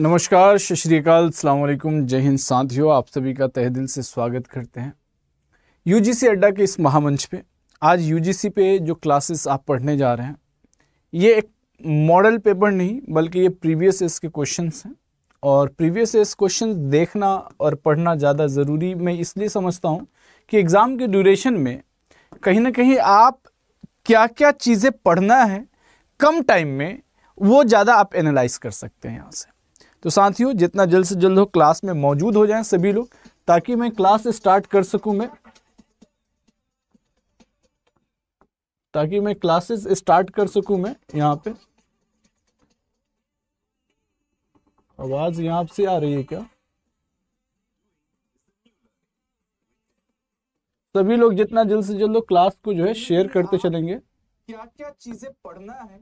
नमस्कार शश्रीकाल सलामकुम जय हिंद साथियों आप सभी का तह दिल से स्वागत करते हैं यूजीसी अड्डा के इस महामंच पे आज यूजीसी पे जो क्लासेस आप पढ़ने जा रहे हैं ये एक मॉडल पेपर नहीं बल्कि ये प्रीवियस ईयर के क्वेश्चंस हैं और प्रीवियस ईयर क्वेश्चन देखना और पढ़ना ज़्यादा ज़रूरी मैं इसलिए समझता हूँ कि एग्ज़ाम के ड्यूरेशन में कहीं ना कहीं आप क्या क्या चीज़ें पढ़ना है कम टाइम में वो ज़्यादा आप एनालाइज कर सकते हैं यहाँ से तो साथियों जितना जल्द से जल्द हो क्लास में मौजूद हो जाएं सभी लोग ताकि मैं क्लास स्टार्ट कर सकूं मैं ताकि मैं क्लासेस स्टार्ट कर सकूं मैं यहाँ पे आवाज यहाँ से आ रही है क्या सभी लोग जितना जल्द से जल्द क्लास को जो है शेयर करते चलेंगे क्या क्या चीजें पढ़ना है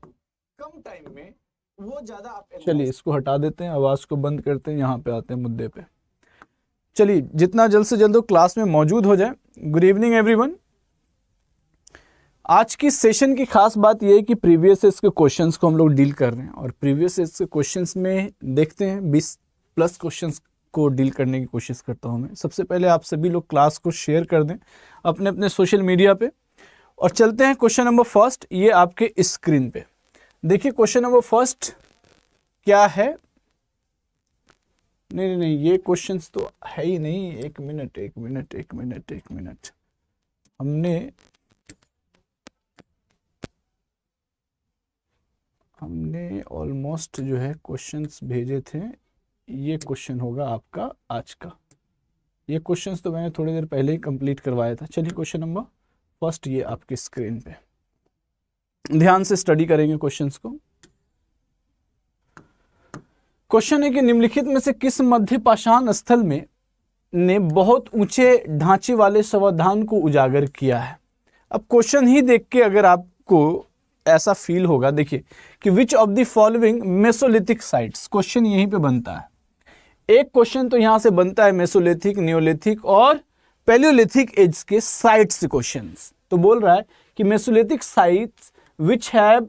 कम टाइम में वो ज्यादा चलिए इसको हटा देते हैं आवाज को बंद करते हैं यहाँ पे आते हैं मुद्दे पे चलिए जितना जल्द से जल्द क्लास में मौजूद हो जाए गुड इवनिंग एवरी आज की सेशन की खास बात यह है कि प्रीवियस ईयर के क्वेश्चंस को हम लोग डील कर रहे हैं और प्रीवियस ईयर के क्वेश्चंस में देखते हैं 20 प्लस क्वेश्चंस को डील करने की कोशिश करता हूं मैं सबसे पहले आप सभी लोग क्लास को शेयर कर दें अपने अपने सोशल मीडिया पे और चलते हैं क्वेश्चन नंबर फर्स्ट ये आपके स्क्रीन पर देखिए क्वेश्चन नंबर फर्स्ट क्या है नहीं नहीं नहीं ये क्वेश्चंस तो है ही नहीं एक मिनट एक मिनट एक मिनट एक मिनट हमने हमने ऑलमोस्ट जो है क्वेश्चंस भेजे थे ये क्वेश्चन होगा आपका आज का ये क्वेश्चंस तो मैंने थोड़ी देर पहले ही कंप्लीट करवाया था चलिए क्वेश्चन नंबर फर्स्ट ये आपकी स्क्रीन पे ध्यान से स्टडी करेंगे क्वेश्चंस को क्वेश्चन है कि निम्नलिखित में से किस मध्य पाषाण स्थल में ने बहुत ऊंचे ढांचे वाले समाधान को उजागर किया है अब क्वेश्चन ही देख के अगर आपको ऐसा फील होगा देखिए कि which of the following mesolithic sites question यहीं पे बनता है एक क्वेश्चन तो यहां से बनता है मेसोलिथिक न्योलिथिक और पेलियोलिथिक एज के साइट्स क्वेश्चन तो बोल रहा है कि mesolithic sites which have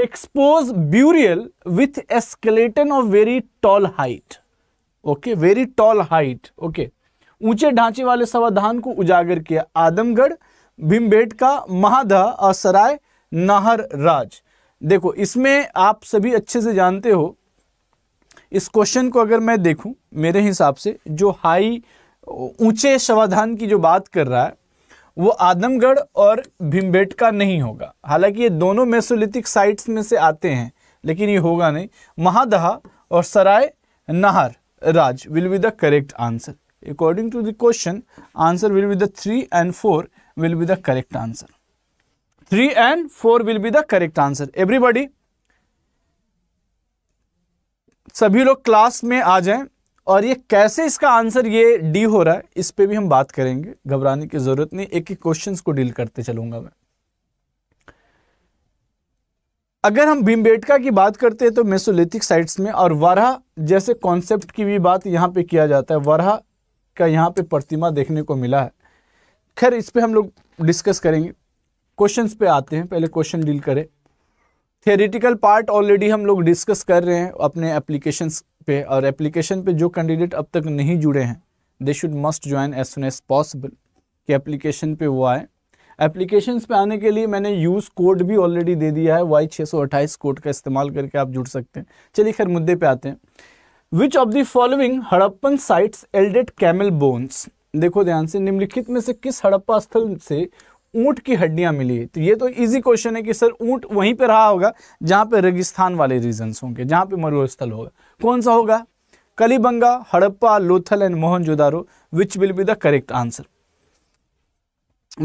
expose burial with skeleton of very tall height okay very tall height okay ऊंचे ढांचे वाले सवाधान को उजागर किया आदमगढ़ का महादह और सराय नाहर राज देखो इसमें आप सभी अच्छे से जानते हो इस क्वेश्चन को अगर मैं देखूं मेरे हिसाब से जो हाई ऊंचे सवाधान की जो बात कर रहा है वो आदमगढ़ और भीमबेटका नहीं होगा हालांकि ये दोनों मेसोलिथिक साइट्स में से आते हैं लेकिन ये होगा नहीं महादहा और Sarai Nahar Raj will be the correct answer according to the question answer will be the three and four will be the correct answer three and four will be the correct answer everybody सभी लोग क्लास में आ जाएं और ये कैसे इसका answer ये D हो रहा है इस पर भी हम बात करेंगे घबराने की जरूरत नहीं एक एक क्वेश्चन को डील करते चलूंगा मैं अगर हम भीमबेटका की बात करते हैं तो मेसोलिथिक साइट्स में और वरा जैसे कॉन्सेप्ट की भी बात यहाँ पे किया जाता है वरा का यहाँ पे प्रतिमा देखने को मिला है खैर इस पर हम लोग डिस्कस करेंगे क्वेश्चंस पे आते हैं पहले क्वेश्चन डील करें थियोरिटिकल पार्ट ऑलरेडी हम लोग डिस्कस कर रहे हैं अपने एप्लीकेशंस पे और एप्लीकेशन पे जो कैंडिडेट अब तक नहीं जुड़े हैं they should must join as soon as possible कि एप्लीकेशन पे वो आए एप्लीकेशन पे आने के लिए मैंने यूज़ कोड भी ऑलरेडी दे दिया है वाई छः कोड का इस्तेमाल करके आप जुड़ सकते हैं चलिए खैर मुद्दे पे आते हैं which of the following Harappan sites yielded camel bones देखो ध्यान से निम्नलिखित में से किस हड़प्पा स्थल से ऊंट की हड्डियां मिली है तो ये तो इजी क्वेश्चन है कि सर ऊंट वहीं पे रहा होगा जहां पे रेगिस्तान वाले रीजन होंगे जहां पे मरुस्थल होगा कौन सा होगा Kalibangan Harappa Lothal and Mohenjodaro which will be the correct answer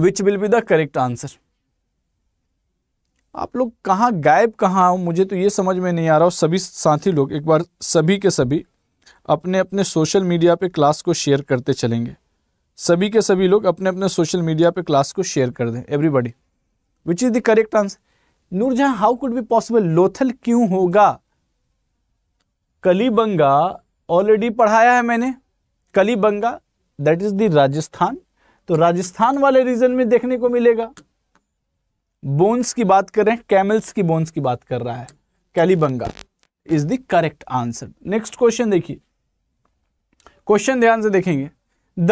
which will be the correct answer आप लोग कहाँ गायब कहाँ हो मुझे तो ये समझ में नहीं आ रहा हो सभी साथी लोग एक बार सभी के सभी अपने अपने सोशल मीडिया पे क्लास को शेयर करते चलेंगे सभी के सभी लोग अपने अपने सोशल मीडिया पे क्लास को शेयर कर दें everybody which is the correct answer Noorjahan how could be possible Lothal क्यों होगा कलीबंगा ऑलरेडी पढ़ाया है मैंने Kalibangan that is the Rajasthan तो राजस्थान वाले रीजन में देखने को मिलेगा बोन्स की बात कर रहे हैं कैमल्स की बोन्स की बात कर रहा है Kalibangan is the correct answer next question देखिए क्वेश्चन ध्यान से देखेंगे the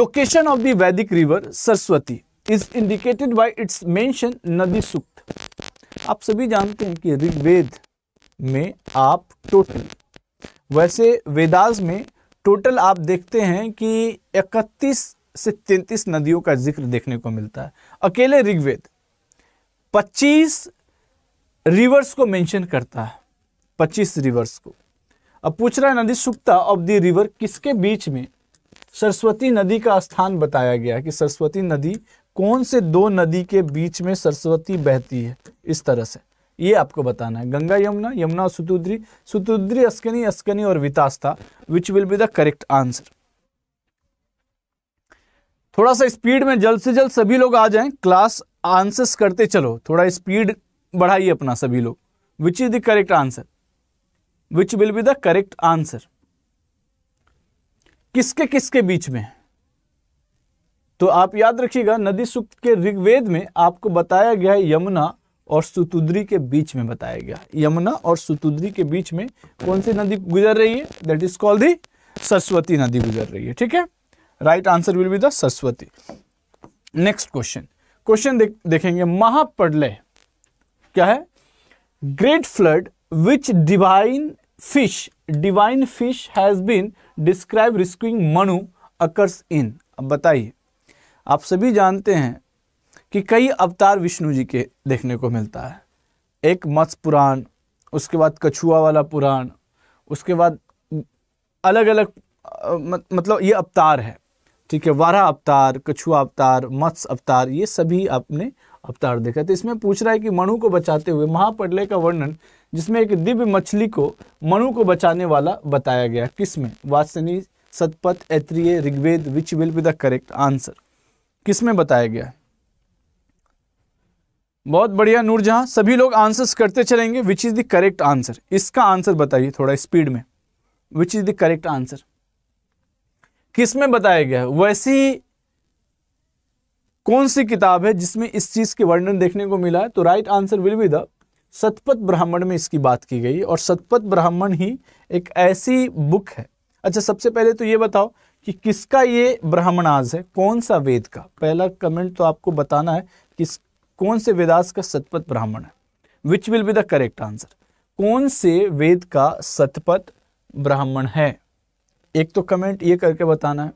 location of the Vedic river Saraswati is indicated by its mention नदी सुक्त आप सभी जानते हैं कि ऋग्वेद में आप टोटल वैसे वेदास में टोटल आप देखते हैं कि 31 से 33 नदियों का जिक्र देखने को मिलता है अकेले ऋग्वेद 25 रिवर्स को मेंशन करता है 25 रिवर्स को अब पूछ रहा है नदी सुक्ता ऑफ द रिवर किसके बीच में सरस्वती नदी का स्थान बताया गया कि सरस्वती नदी कौन से दो नदी के बीच में सरस्वती बहती है इस तरह से ये आपको बताना है गंगा यमुना यमुना सुतुद्री सुतुद्री अस्कनी अस्कनी और Vitasta which will be the correct answer थोड़ा सा स्पीड में जल्द से जल्द सभी लोग आ जाएं क्लास आंसर्स करते चलो थोड़ा स्पीड बढ़ाइए अपना सभी लोग which is the correct answer which will be the correct answer किसके किसके बीच में तो आप याद रखिएगा नदी सूक्त के ऋग्वेद में आपको बताया गया है यमुना और सुतुद्री के बीच में बताया गया यमुना और सुतुद्री के बीच में कौन सी नदी गुजर रही है that is called the Saraswati नदी गुजर रही है ठीक है right answer will be the Saraswati next question question देखेंगे महाप्रलय क्या है great flood which divine fish divine fish has been describe rescuing Manu occurs in अब बताइए आप सभी जानते हैं कि कई अवतार विष्णु जी के देखने को मिलता है एक मत्स्य पुराण उसके बाद कछुआ वाला पुराण उसके बाद अलग अलग मतलब ये अवतार है ठीक है वारा अवतार कछुआ अवतार मत्स्य अवतार ये सभी आपने अवतार देखा तो इसमें पूछ रहा है कि मनु को बचाते हुए महापडले का वर्णन जिसमें एक दिव्य मछली को मनु को बचाने वाला बताया गया किसमें वासनी Shatapatha Aitareya Rigveda which will be the correct answer किसमें बताया गया है बहुत बढ़िया जहां सभी लोग आंसर्स करते चलेंगे which is the correct answer इसका आंसर बताइए थोड़ा स्पीड में which is the correct answer किस में बताया गया है वैसी कौन सी किताब है जिसमें इस चीज़ के वर्णन देखने को मिला है तो right answer will be the Shatapatha Brahmana में इसकी बात की गई और सतपथ ब्राह्मण ही एक ऐसी बुक है अच्छा सबसे पहले तो ये बताओ कि किसका ये ब्राह्मणाज है कौन सा वेद का पहला कमेंट तो आपको बताना है किस कौन से वेदास का सतपथ ब्राह्मण है which will be the correct answer कौन से वेद का सतपथ ब्राह्मण है एक तो कमेंट ये करके बताना है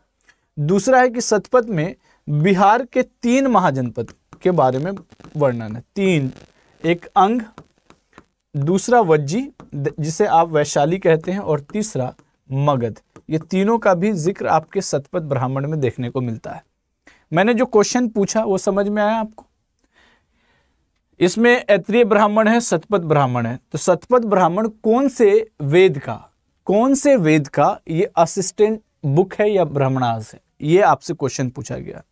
दूसरा है कि सतपथ में बिहार के तीन महाजनपद के बारे में वर्णन है तीन एक अंग दूसरा वज्जी जिसे आप वैशाली कहते हैं और तीसरा मगध ये तीनों का भी जिक्र आपके सतपथ ब्राह्मण में देखने को मिलता है मैंने जो क्वेश्चन पूछा वो समझ में आया आपको इसमें ऐत्रीय ब्राह्मण है सतपथ ब्राह्मण है तो सतपथ ब्राह्मण कौन से वेद का कौन से वेद का ये असिस्टेंट बुक है या ब्राह्मणास है ये आपसे क्वेश्चन पूछा गया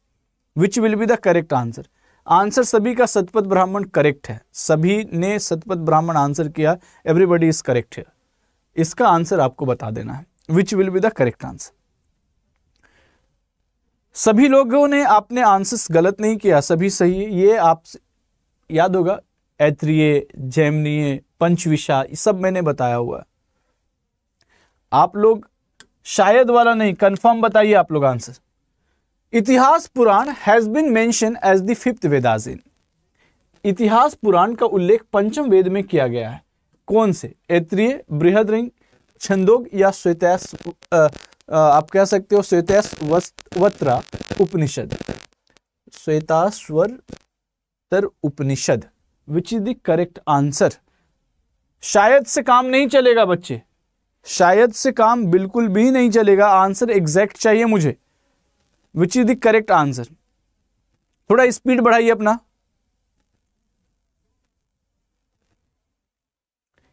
which will be the correct answer answer सभी का सतपथ ब्राह्मण करेक्ट है सभी ने सतपथ ब्राह्मण आंसर किया एवरीबडी इज करेक्ट है इसका आंसर आपको बता देना है which will be the correct answer सभी लोगों ने आपने आंसर्स गलत नहीं किया सभी सही है ये आप याद होगा ऐत्रीय जैमनीय पंचविशा ये सब मैंने बताया हुआ आप लोग शायद वाला नहीं कंफर्म बताइए आप लोग answer Itihasa Purana has been mention as the fifth वेदाजिन इतिहास पुराण का उल्लेख पंचम वेद में किया गया है कौन से ऐत्रीय बृहद रिंग छंदोग या श्वेत आप कह सकते हो श्वेत वत्रा उपनिषद Shvetashvatara Upanishad which is the correct answer शायद से काम नहीं चलेगा बच्चे शायद से काम बिल्कुल भी नहीं चलेगा आंसर एग्जैक्ट चाहिए मुझे which is the correct answer थोड़ा स्पीड बढ़ाइए अपना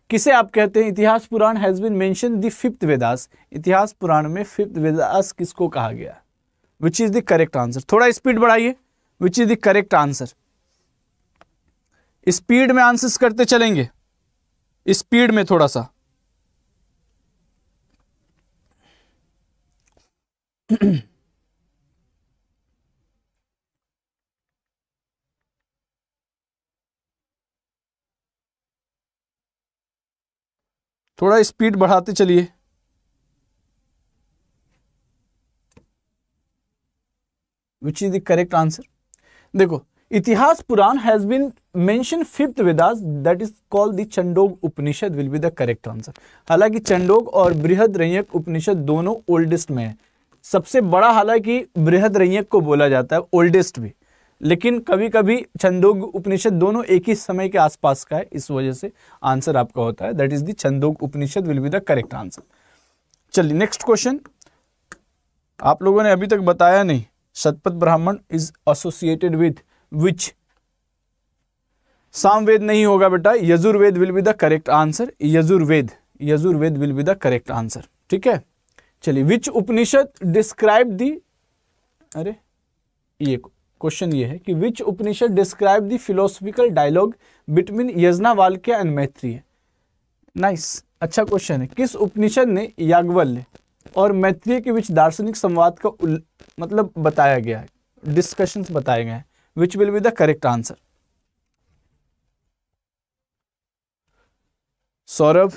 किसे आप कहते हैं Itihasa Purana has been mention the fifth Vedas Itihasa Purana में फिफ्थ वेदास किसको कहा गया which is the correct answer थोड़ा स्पीड बढ़ाइए which is the correct answer speed में आंसर्स करते चलेंगे स्पीड में थोड़ा सा थोड़ा स्पीड बढ़ाते चलिए which is the correct answer देखो Itihasa Purana has been mention fifth Vedas that is called the Chandogya Upanishad will be the correct answer हालांकि चंडोग और बृहद रैयक उपनिषद दोनों ओल्डेस्ट में है सबसे बड़ा हालांकि बृहद रैयक को बोला जाता है ओल्डेस्ट भी लेकिन कभी कभी चंदोग उपनिषद दोनों एक ही समय के आसपास का है इस वजह से आंसर आपका होता है that is the Chandogya Upanishad will be the correct answer चलिए नेक्स्ट क्वेश्चन आप लोगों ने अभी तक बताया नहीं Shatapatha Brahmana is associated with which Samaveda नहीं होगा बेटा Yajurveda will be the correct answer Yajurveda Yajurveda will be the correct answer ठीक है चलिए विच उपनिषद डिस्क्राइब दी अरे ये क्वेश्चन ये है कि which Upanishad describe the philosophical dialogue between Yajnavalkya and Maitreyi nice अच्छा क्वेश्चन है किस उपनिषद ने याग्वल्य और मैत्रीय के बीच दार्शनिक संवाद का मतलब बताया गया है डिस्कशंस बताए गए हैं which will be the correct answer. Saurabh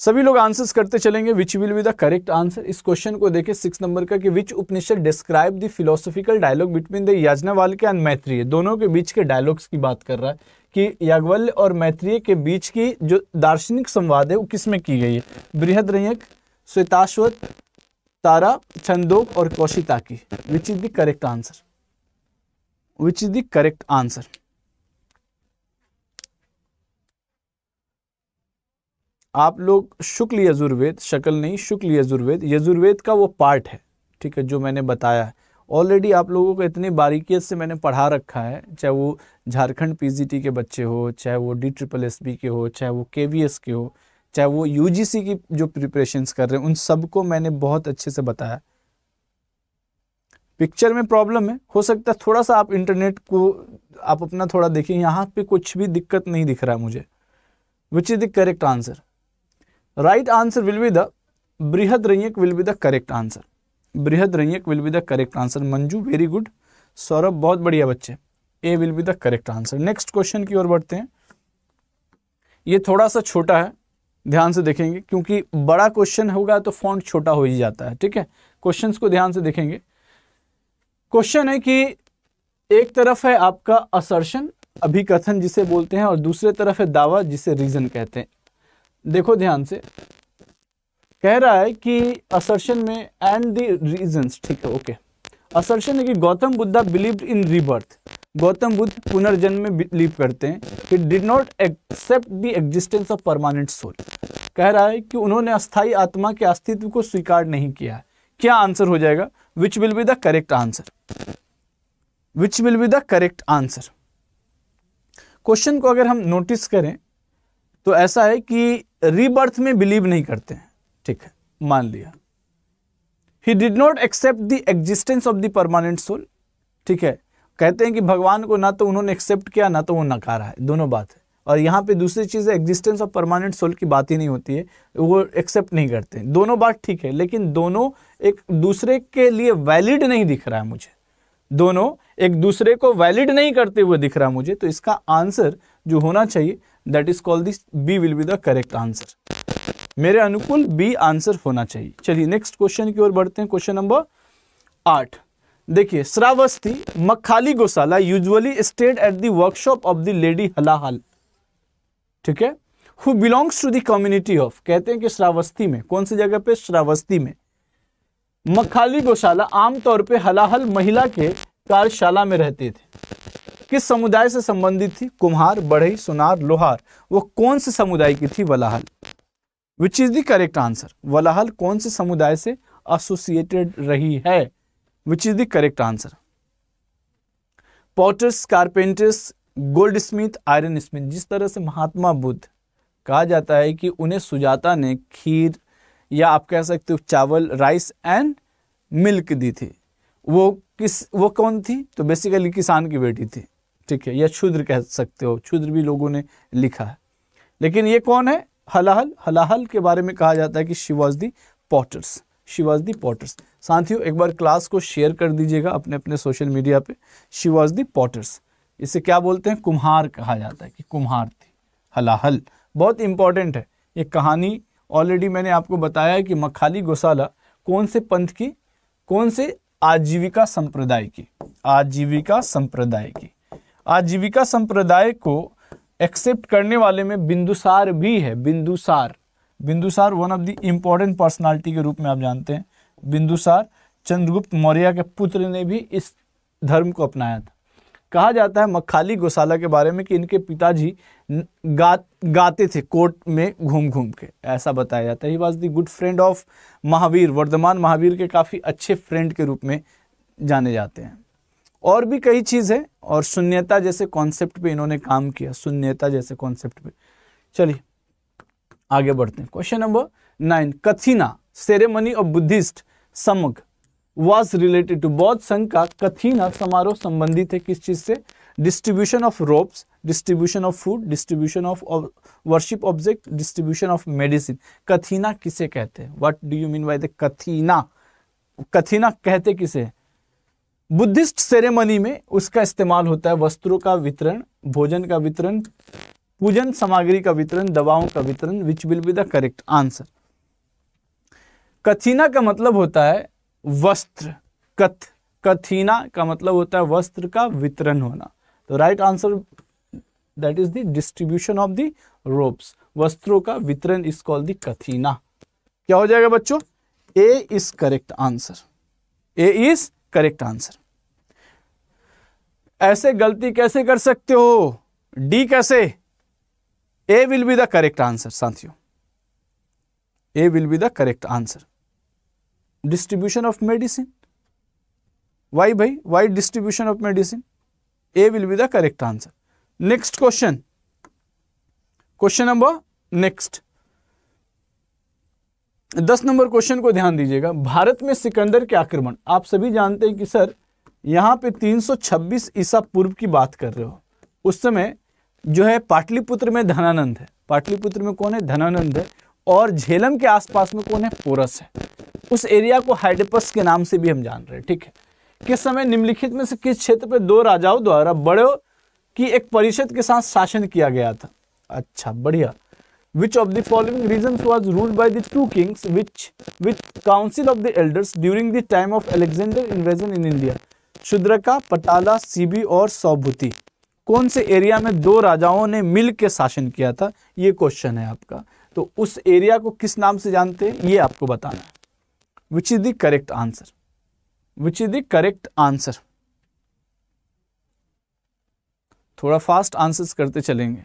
सभी लोग आंसर्स करते चलेंगे which will be the correct answer इस क्वेश्चन को देखिए सिक्स नंबर का कि which Upanishad describe the philosophical dialogue between the Yajnavalkya and Maitreyi दोनों के बीच के डायलॉग्स की बात कर रहा है कि याज्ञवल्य और मैत्रीय के बीच की जो दार्शनिक संवाद है वो किसमें की गई है बृहद रैयक श्वेताश्वत तारा छंदोक और कौशिता की which is the correct answer which is the correct answer. आप लोग शुक्ल यजुर्वेद शक्ल नहीं शुक्ल यजुर्वेद यजुर्वेद का वो पार्ट है ठीक है जो मैंने बताया है ऑलरेडी आप लोगों को इतनी बारीकी से मैंने पढ़ा रखा है चाहे वो झारखंड पीजीटी के बच्चे हो चाहे वो डी ट्रिपल एस बी के हो चाहे वो के वी एस के हो चाहे वो यूजीसी की जो प्रिपरेशंस कर रहे हैं उन सबको मैंने बहुत अच्छे से बताया पिक्चर में प्रॉब्लम है हो सकता है थोड़ा सा आप इंटरनेट को आप अपना थोड़ा देखिए यहाँ पे कुछ भी दिक्कत नहीं दिख रहा है मुझे which is the correct answer right answer will be the Brihadaranyaka will be the correct answer Brihadaranyaka will be the correct answer Manju very good Saurabh बहुत बढ़िया बच्चे A will be the correct answer next question की ओर बढ़ते हैं ये थोड़ा सा छोटा है ध्यान से देखेंगे क्योंकि बड़ा क्वेश्चन होगा तो फॉन्ट छोटा हो ही जाता है ठीक है क्वेश्चंस को ध्यान से देखेंगे क्वेश्चन है कि एक तरफ है आपका असर्शन अभिकथन जिसे बोलते हैं और दूसरे तरफ है दावा जिसे रीजन कहते हैं देखो ध्यान से कह रहा है कि असर्शन में एंड द रीजन ठीक है ओके असर्शन है कि Gautam Buddha believe in rebirth Gautam Buddha पुनर्जन्म में बिलीव करते हैं कि did not accept the existence of permanent soul कह रहा है कि उन्होंने अस्थाई आत्मा के अस्तित्व को स्वीकार नहीं किया क्या आंसर हो जाएगा which will be the correct answer which will be the correct answer question को अगर हम नोटिस करें तो ऐसा है कि रीबर्थ में बिलीव नहीं करते हैं ठीक है मान लिया he did not accept the existence of the permanent soul ठीक है कहते हैं कि भगवान को ना तो उन्होंने एक्सेप्ट किया ना तो वो नकारा है दोनों बात है और यहाँ पे दूसरी चीज़ है एग्जिस्टेंस ऑफ परमानेंट सोल की बात ही नहीं होती है वो एक्सेप्ट नहीं करते हैं दोनों बात ठीक है लेकिन दोनों एक दूसरे के लिए वैलिड नहीं दिख रहा है मुझे दोनों एक दूसरे को वैलिड नहीं करते हुए दिख रहा मुझे तो इसका आंसर जो होना चाहिए that is called this B will be the correct answer मेरे अनुकूल बी आंसर होना चाहिए चलिए नेक्स्ट क्वेश्चन की ओर बढ़ते हैं क्वेश्चन नंबर आठ देखिए Shravasti Makkhali Goshala usually stayed at the workshop of the lady Halahala ठीक है who belongs to the community of कहते हैं कि श्रावस्ती में कौन सी जगह पे श्रावस्ती में मखाली गौशाला आमतौर पे हलाहल महिला के कार्यशाला में रहते थे किस समुदाय से संबंधित थी कुम्हार बढ़ई सुनार लोहार वो कौन से समुदाय की थी Halahala which is the correct answer Halahala कौन से समुदाय से एसोसिएटेड रही है which is the correct answer potters carpenters goldsmith ironsmith जिस तरह से महात्मा बुद्ध कहा जाता है कि उन्हें सुजाता ने खीर या आप कह सकते हो चावल राइस एंड मिल्क दी थी वो किस वो कौन थी तो बेसिकली किसान की बेटी थी ठीक है या क्षुद्र कह सकते हो क्षुद्र भी लोगों ने लिखा है लेकिन ये कौन है हलाहल हलाहल के बारे में कहा जाता है कि she was the potters she was the potters साथियों एक बार क्लास को शेयर कर दीजिएगा अपने अपने सोशल मीडिया पे शिवाज दी पॉटर्स इसे क्या बोलते हैं कुम्हार कहा जाता है कि कुम्हार थी हलाहल बहुत इंपॉर्टेंट है ये कहानी ऑलरेडी मैंने आपको बताया कि मखाली गोशाला कौन से पंथ की कौन से आजीविका संप्रदाय की आजीविका संप्रदाय की आजीविका संप्रदाय को एक्सेप्ट करने वाले में बिंदुसार भी है Bindusara Bindusara one of the important personality के रूप में आप जानते हैं बिंदुसार चंद्रगुप्त मौर्य के पुत्र ने भी इस धर्म को अपनाया था कहा जाता है मखाली गोशाला के बारे में कि इनके पिताजी गा गाते थे कोर्ट में घूम घूम के ऐसा बताया जाता है he was the good friend of Mahavira Vardhamana Mahavira के काफ़ी अच्छे फ्रेंड के रूप में जाने जाते हैं और भी कई चीज़ है और शून्यता जैसे कॉन्सेप्ट पे इन्होंने काम किया शून्यता जैसे कॉन्सेप्ट पे चलिए आगे बढ़ते हैं question number nine Kathina ceremony of Buddhist समग्र वॉज रिलेटेड टू बौद्ध संघ का कथीना समारोह संबंधित है किस चीज़ से distribution of robes distribution of food distribution of worship object distribution of medicine Kathina किसे कहते हैं what do you mean by the Kathina Kathina कहते किसे बुद्धिस्ट सेरेमनी में उसका इस्तेमाल होता है वस्त्रों का वितरण भोजन का वितरण पूजन सामग्री का वितरण दवाओं का वितरण which will be the correct answer Kathina का मतलब होता है वस्त्र कथ कथीना का मतलब होता है वस्त्र का वितरण होना तो right answer that is the distribution of the robes वस्त्रों का वितरण इज कॉल्ड द कथीना क्या हो जाएगा बच्चों A is correct answer A is correct answer ऐसे गलती कैसे कर सकते हो डी कैसे A will be the correct answer साथियों A will be the correct answer distribution of medicine why भाई why distribution of medicine A will be the correct answer next question question number next दस number question को ध्यान दीजिएगा भारत में सिकंदर के आक्रमण आप सभी जानते हैं कि सर यहां पे 326 ईसा पूर्व की बात कर रहे हो उस समय जो है पाटलिपुत्र में धनानंद है पाटलिपुत्र में कौन है धनानंद है और झेलम के आसपास में कौन है पोरस है उस एरिया को हाइडेपस के नाम से भी हम जान रहे हैं ठीक है किस समय निम्नलिखित में से किस क्षेत्र पर दो राजाओं द्वारा बड़े की एक परिषद के साथ शासन किया गया था अच्छा बढ़िया which of the following regions was ruled by the two kings which with council of the elders during the time of alexander invasion in india Shudraka Patala Sibi और सौभूति कौन से एरिया में दो राजाओं ने मिल के शासन किया था ये क्वेश्चन है आपका तो उस एरिया को किस नाम से जानते हैं ये आपको बताना है which is the correct answer which is the correct answer थोड़ा फास्ट आंसर्स करते चलेंगे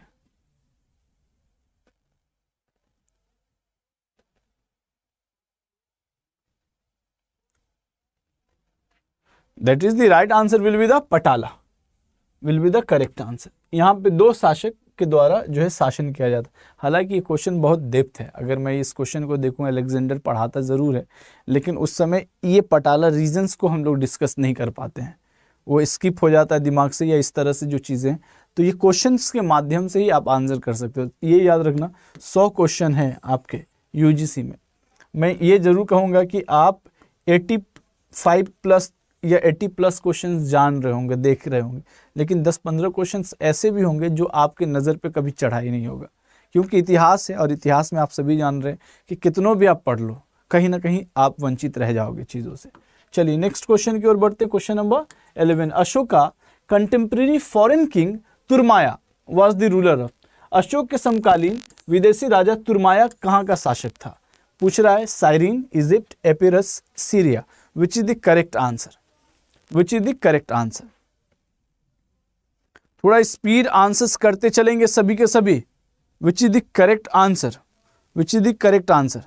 that is the right answer will be the Patala will be the correct answer यहां पे दो शासक के द्वारा जो है शासन किया जाता हालांकि ये क्वेश्चन बहुत डेप्थ है अगर मैं इस क्वेश्चन को देखूँ अलेक्जेंडर पढ़ाता ज़रूर है लेकिन उस समय ये पटाला रीजन्स को हम लोग डिस्कस नहीं कर पाते हैं वो स्किप हो जाता है दिमाग से या इस तरह से जो चीज़ें तो ये क्वेश्चन के माध्यम से ही आप आंसर कर सकते हो ये याद रखना सौ क्वेश्चन हैं आपके यू में मैं ये ज़रूर कहूँगा कि आप एटी फाइव प्लस या 80 प्लस क्वेश्चन जान रहे होंगे देख रहे होंगे लेकिन 10-15 क्वेश्चन ऐसे भी होंगे जो आपके नज़र पे कभी चढ़ा ही नहीं होगा क्योंकि इतिहास है और इतिहास में आप सभी जान रहे हैं कि कितनों भी आप पढ़ लो कहीं ना कहीं आप वंचित रह जाओगे चीज़ों से चलिए नेक्स्ट क्वेश्चन की ओर बढ़ते question number eleven Ashoka contemporary foreign king Turamaya was the ruler of Ashok के समकालीन विदेशी राजा तुरमाया कहाँ का शासक था पूछ रहा है Cyrene Egypt Epirus Syria which is the correct answer which is the correct answer थोड़ा स्पीड आंसर्स करते चलेंगे सभी के सभी which is the correct answer which is the correct answer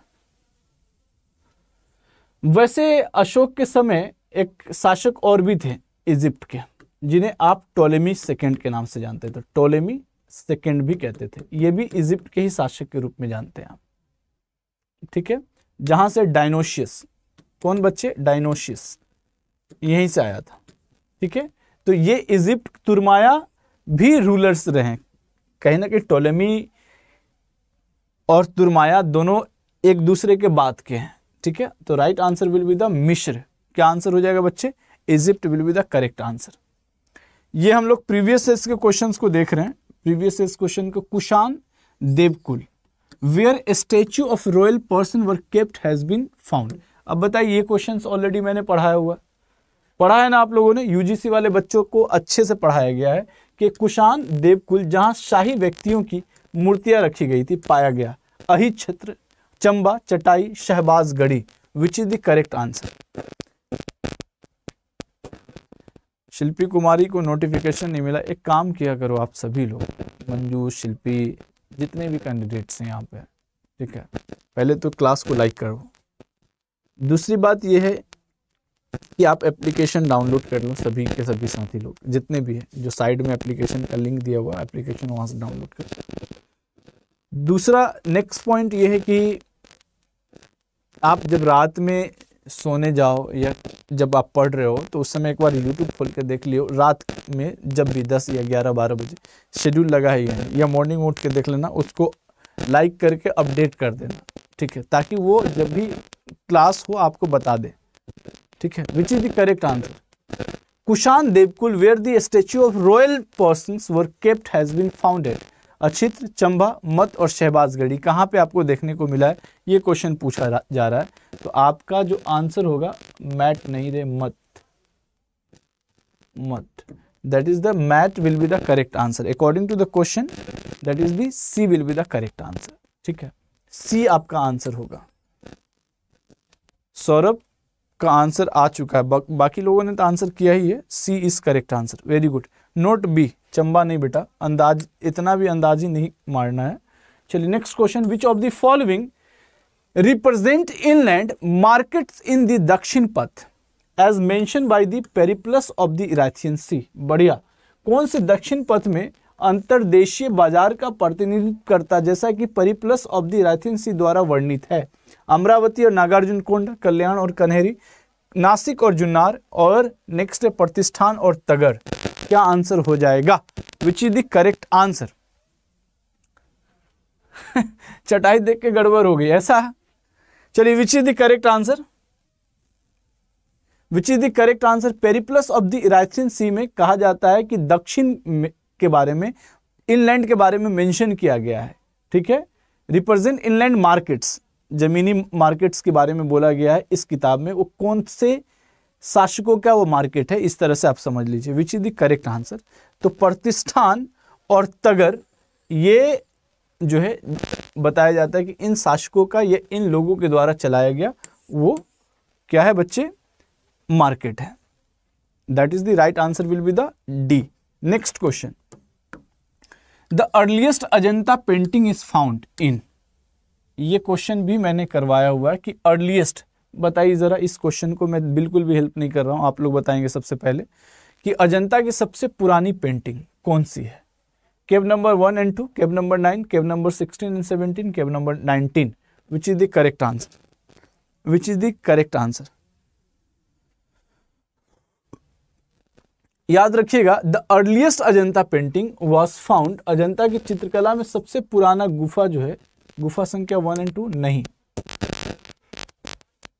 वैसे अशोक के समय एक शासक और भी थे इजिप्ट के जिन्हें आप टोलेमी सेकेंड के नाम से जानते थे टोलेमी सेकेंड भी कहते थे ये भी इजिप्ट के ही शासक के रूप में जानते हैं आप ठीक है जहां से डायनोशियस कौन बच्चे डायनोशियस यहीं से आया था ठीक है तो ये इजिप्ट तुरमाया भी रूलर्स रहे कहीं ना कहीं टोलेमी और तुरमाया दोनों एक दूसरे के बाद के हैं ठीक है तो right answer will be the मिश्र क्या आंसर हो जाएगा बच्चे Egypt will be the correct answer ये हम लोग प्रीवियस एस के क्वेश्चन को देख रहे हैं प्रीवियस एस क्वेश्चन को Kushan devakula where statue of royal person were kept has been found अब बताइए ये क्वेश्चन ऑलरेडी मैंने पढ़ाया हुआ है पढ़ा है ना आप लोगों ने यूजीसी वाले बच्चों को अच्छे से पढ़ाया गया है कि कुशान देवकुल जहाँ शाही व्यक्तियों की मूर्तियाँ रखी गई थी पाया गया अही क्षेत्र चंबा चटाई गढ़ी which is the correct answer Shilpi Kumari को नोटिफिकेशन नहीं मिला एक काम किया करो आप सभी लोग मंजू शिल्पी जितने भी कैंडिडेट्स हैं यहाँ पे ठीक है पहले तो क्लास को लाइक करो दूसरी बात यह है कि आप एप्लीकेशन डाउनलोड कर लो सभी के सभी साथी लोग जितने भी हैं जो साइड में एप्लीकेशन का लिंक दिया हुआ एप्लीकेशन वहाँ से डाउनलोड कर दूसरा नेक्स्ट पॉइंट ये है कि आप जब रात में सोने जाओ या जब आप पढ़ रहे हो तो उस समय एक बार यूट्यूब खोल के देख लियो रात में जब भी दस या ग्यारह बारह बजे शेड्यूल लगा ही है या मॉर्निंग उठ के देख लेना उसको लाइक करके अपडेट कर देना ठीक है ताकि वो जब भी क्लास हो आपको बता दे ठीक है which is the correct answer Kushan devakula where the statue of royal person were kept has been founded Ahichhatra Chamba Mat और शहबाजगढ़ी कहाँ पे आपको देखने को मिला है ये क्वेश्चन पूछा जा रहा है तो आपका जो आंसर होगा मैट नहीं रे Mat Mat that is the Mat will be the correct answer according to the question that is B C will be the correct answer ठीक है सी आपका आंसर होगा सौरभ का आंसर आ चुका है बा, बाकी लोगों ने तो आंसर किया ही है C is correct answer very good not B Chamba नहीं बेटा अंदाज इतना भी अंदाजी नहीं मारना है चलिए next question which of the following represent inland markets in the Dakshinapatha as mention by the Periplus of the Erythraean Sea बढ़िया कौन से दक्षिण पथ में अंतरदेशीय बाजार का प्रतिनिधित्व करता जैसा कि Periplus of the Erythraean Sea द्वारा वर्णित है अमरावती और नागार्जुन कुंड कल्याण और कन्हेरी नासिक और जुन्नार और नेक्स्ट है प्रतिष्ठान और तगर क्या आंसर हो जाएगा which is the correct answer चटाई देख के गड़बड़ हो गई ऐसा चलिए which is the correct answer which is the correct answer Periplus of the Erythraean Sea में कहा जाता है कि दक्षिण के बारे में इनलैंड के बारे में मेंशन किया गया है ठीक है रिप्रेजेंट इनलैंड मार्केट्स ज़मीनी मार्केट्स के बारे में बोला गया है इस किताब में वो कौन से शासकों का वो मार्केट है इस तरह से आप समझ लीजिए which is the correct answer तो प्रतिष्ठान और तगर ये जो है बताया जाता है कि इन शासकों का या इन लोगों के द्वारा चलाया गया वो क्या है बच्चे मार्केट है that is the right answer will be the D next question the earliest Ajanta painting is found in ये क्वेश्चन भी मैंने करवाया हुआ है कि अर्लीस्ट बताइए ज़रा इस क्वेश्चन को मैं बिल्कुल भी हेल्प नहीं कर रहा हूँ आप लोग बताएंगे सबसे पहले कि अजंता की सबसे पुरानी पेंटिंग कौन सी है cave number one and two cave number nine cave number sixteen and seventeen cave number nineteen which is the correct answer which is the correct answer याद रखिएगा the earliest Ajanta painting was found Ajanta की चित्रकला में सबसे पुराना गुफा जो है गुफा संख्या वन एंड टू नहीं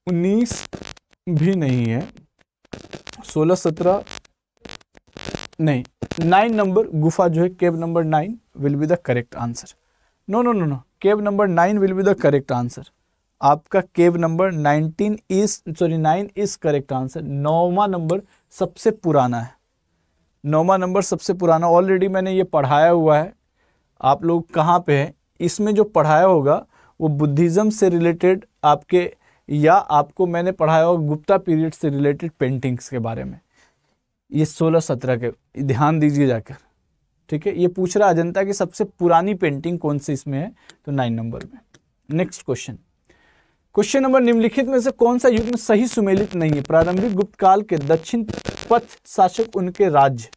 उन्नीस भी नहीं है सोलह सत्रह नहीं नाइन नंबर गुफा जो है cave number nine will be the correct answer no no no no cave number nine will be the correct answer आपका cave number nineteen is sorry nine is correct answer नौवा number सबसे पुराना है नौवा number सबसे पुराना already मैंने ये पढ़ाया हुआ है आप लोग कहाँ पे हैं इसमें जो पढ़ाया होगा वो बुद्धिज़्म से रिलेटेड आपके या आपको मैंने पढ़ाया होगा गुप्ता पीरियड से रिलेटेड पेंटिंग्स के बारे में ये सोलह सत्रह के ध्यान दीजिए जाकर ठीक है ये पूछ रहा अजंता की सबसे पुरानी पेंटिंग कौन सी इसमें है तो नाइन नंबर में नेक्स्ट क्वेश्चन क्वेश्चन नंबर निम्नलिखित में से कौन सा युग में सही सुमेलित नहीं है प्रारंभिक गुप्त काल के दक्षिण पथ शासक उनके राज्य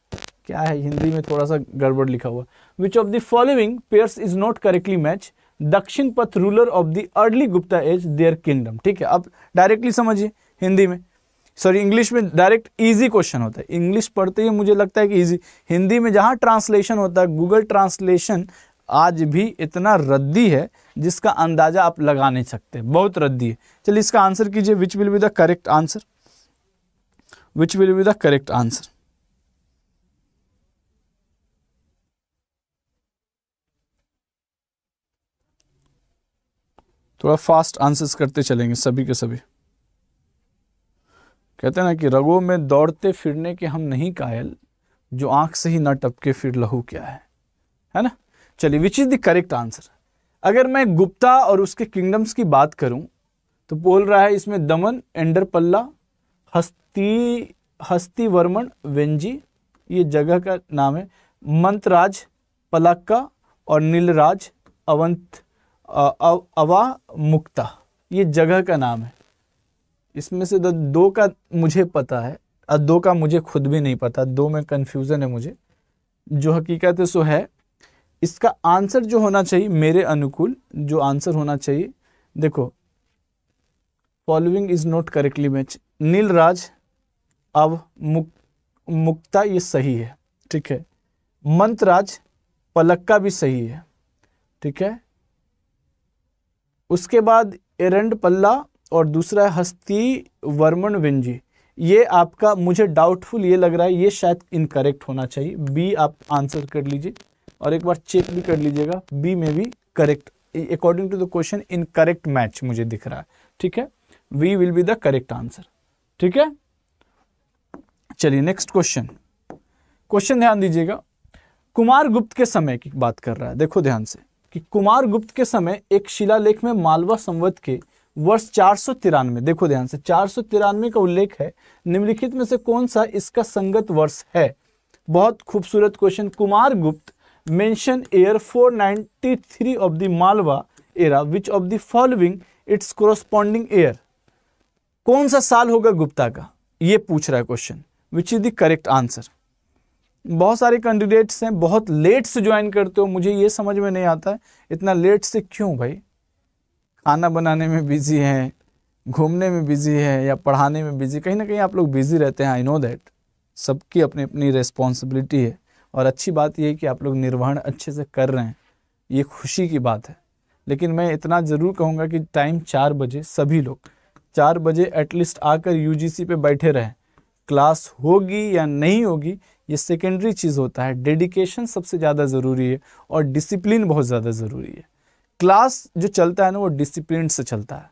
क्या है हिंदी में थोड़ा सा गड़बड़ लिखा हुआ which of the following pair is not correctly match Dakshinapath ruler of the early Gupta age their kingdom ठीक है आप डायरेक्टली समझिए हिंदी में सॉरी इंग्लिश में डायरेक्ट इजी क्वेश्चन होता है इंग्लिश पढ़ते ही मुझे लगता है कि इजी हिंदी में जहां ट्रांसलेशन होता है गूगल ट्रांसलेशन आज भी इतना रद्दी है जिसका अंदाज़ा आप लगा नहीं सकते बहुत रद्दी है चलिए इसका आंसर कीजिए which will be the correct answer which will be the correct answer थोड़ा फास्ट आंसर्स करते चलेंगे सभी के सभी कहते हैं ना कि रगों में दौड़ते फिरने के हम नहीं कायल जो आंख से ही ना टपके फिर लहू क्या है है ना चलिए which is the correct answer अगर मैं गुप्ता और उसके किंगडम्स की बात करूं तो बोल रहा है इसमें दमन एंडरपल्ला हस्ती हस्ती वर्मन वेंजी ये जगह का नाम है मंतराज पलाक्का और नीलराज अवंत अवा मुक्ता ये जगह का नाम है इसमें से दो का मुझे पता है और दो का मुझे खुद भी नहीं पता दो में कन्फ्यूज़न है मुझे जो हकीकत है सो है इसका आंसर जो होना चाहिए मेरे अनुकूल जो आंसर होना चाहिए देखो following is not correctly match Nilraj अव अब मुक मुक्ता ये सही है ठीक है मंत्रराज पलक्का भी सही है ठीक है उसके बाद एरंड पल्ला और दूसरा है हस्ती वर्मन विंजी ये आपका मुझे डाउटफुल ये लग रहा है ये शायद इनकरेक्ट होना चाहिए बी आप आंसर कर लीजिए और एक बार चेक भी कर लीजिएगा बी में भी correct according to the question incorrect match मुझे दिख रहा है ठीक है B will be the correct answer ठीक है चलिए नेक्स्ट क्वेश्चन क्वेश्चन ध्यान दीजिएगा कुमार गुप्त के समय की बात कर रहा है देखो ध्यान से कि कुमार गुप्त के समय एक शिलालेख में मालवा संवत के वर्ष चार सौ तिरानवे देखो ध्यान से चार सौ तिरानवे का उल्लेख है निम्नलिखित में से कौन सा इसका संगत वर्ष है बहुत खूबसूरत question Kumar Gupta mention year 493 of the Malwa era which of the following its corresponding year कौन सा साल होगा गुप्ता का ये पूछ रहा है question which is the correct answer बहुत सारे कैंडिडेट्स हैं बहुत लेट से ज्वाइन करते हो मुझे ये समझ में नहीं आता है इतना लेट से क्यों भाई खाना बनाने में बिजी हैं घूमने में बिजी है या पढ़ाने में बिजी कहीं ना कहीं आप लोग बिजी रहते हैं आई नो दैट सबकी अपनी अपनी रिस्पॉन्सिबिलिटी है और अच्छी बात यह है कि आप लोग निर्वहन अच्छे से कर रहे हैं ये खुशी की बात है लेकिन मैं इतना ज़रूर कहूँगा कि टाइम चार बजे सभी लोग चार बजे एटलीस्ट आकर यूजीसी पे बैठे रहें क्लास होगी या नहीं होगी ये सेकेंडरी चीज़ होता है डेडिकेशन सबसे ज़्यादा ज़रूरी है और डिसिप्लिन बहुत ज़्यादा ज़रूरी है क्लास जो चलता है ना वो डिसिप्लिन से चलता है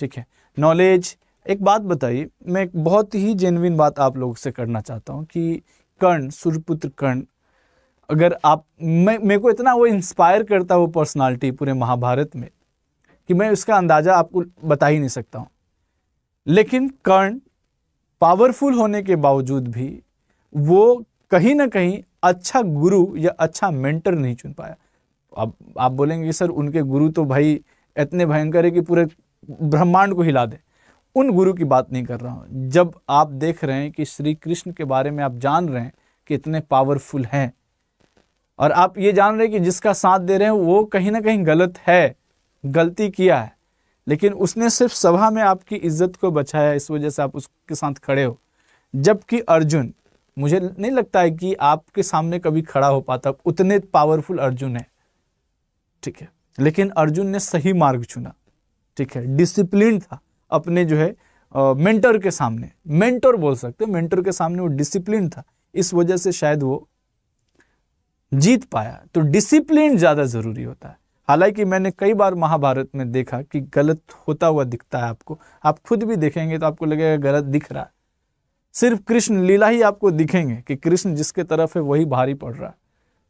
ठीक है नॉलेज एक बात बताइए मैं एक बहुत ही जेनविन बात आप लोगों से करना चाहता हूँ कि कर्ण सूर्यपुत्र कर्ण अगर आप मैं मेरे को इतना वो इंस्पायर करता है वो पर्सनालिटी पूरे महाभारत में कि मैं उसका अंदाज़ा आपको बता ही नहीं सकता हूँ लेकिन कर्ण पावरफुल होने के बावजूद भी वो कहीं ना कहीं अच्छा गुरु या अच्छा मेंटर नहीं चुन पाया अब आप बोलेंगे सर उनके गुरु तो भाई इतने भयंकर है कि पूरे ब्रह्मांड को हिला दे उन गुरु की बात नहीं कर रहा हूँ जब आप देख रहे हैं कि श्री कृष्ण के बारे में आप जान रहे हैं कि इतने पावरफुल हैं और आप ये जान रहे हैं कि जिसका साथ दे रहे हैं वो कहीं ना कहीं गलत है गलती किया है लेकिन उसने सिर्फ सभा में आपकी इज्जत को बचाया इस वजह से आप उसके साथ खड़े हो जबकि अर्जुन मुझे नहीं लगता है कि आपके सामने कभी खड़ा हो पाता उतने पावरफुल अर्जुन है ठीक है लेकिन अर्जुन ने सही मार्ग चुना ठीक है डिसिप्लिन था अपने जो है मेंटर के सामने मेंटर बोल सकते हैं मेंटर के सामने वो डिसिप्लिन था इस वजह से शायद वो जीत पाया तो डिसिप्लिन ज़्यादा ज़रूरी होता है हालांकि मैंने कई बार महाभारत में देखा कि गलत होता हुआ दिखता है आपको आप खुद भी देखेंगे तो आपको लगेगा गलत दिख रहा है सिर्फ कृष्ण लीला ही आपको दिखेंगे कि कृष्ण जिसके तरफ है वही भारी पड़ रहा है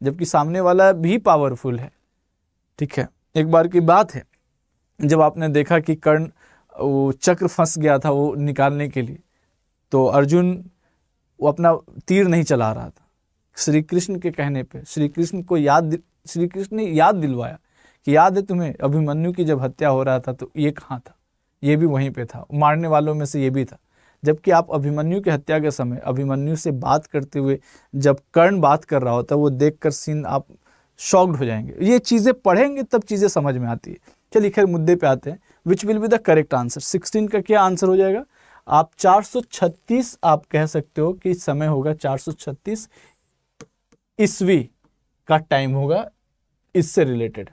जबकि सामने वाला भी पावरफुल है ठीक है एक बार की बात है जब आपने देखा कि कर्ण वो चक्र फंस गया था वो निकालने के लिए तो अर्जुन वो अपना तीर नहीं चला रहा था श्री कृष्ण के कहने पे श्री कृष्ण को याद श्री कृष्ण ने याद दिलवाया कि याद है तुम्हें अभिमन्यु की जब हत्या हो रहा था तो ये कहाँ था ये भी वहीं पे था मारने वालों में से ये भी था जबकि आप अभिमन्यु की हत्या के समय अभिमन्यु से बात करते हुए जब कर्ण बात कर रहा होता है वो देख कर सीन आप शॉक्ड हो जाएंगे ये चीज़ें पढ़ेंगे तब चीज़ें समझ में आती है चलिए खैर मुद्दे पे आते हैं which will be the correct answer sixteen का क्या आंसर हो जाएगा आप 436 आप कह सकते हो कि समय होगा 436 ईस्वी का टाइम होगा इससे रिलेटेड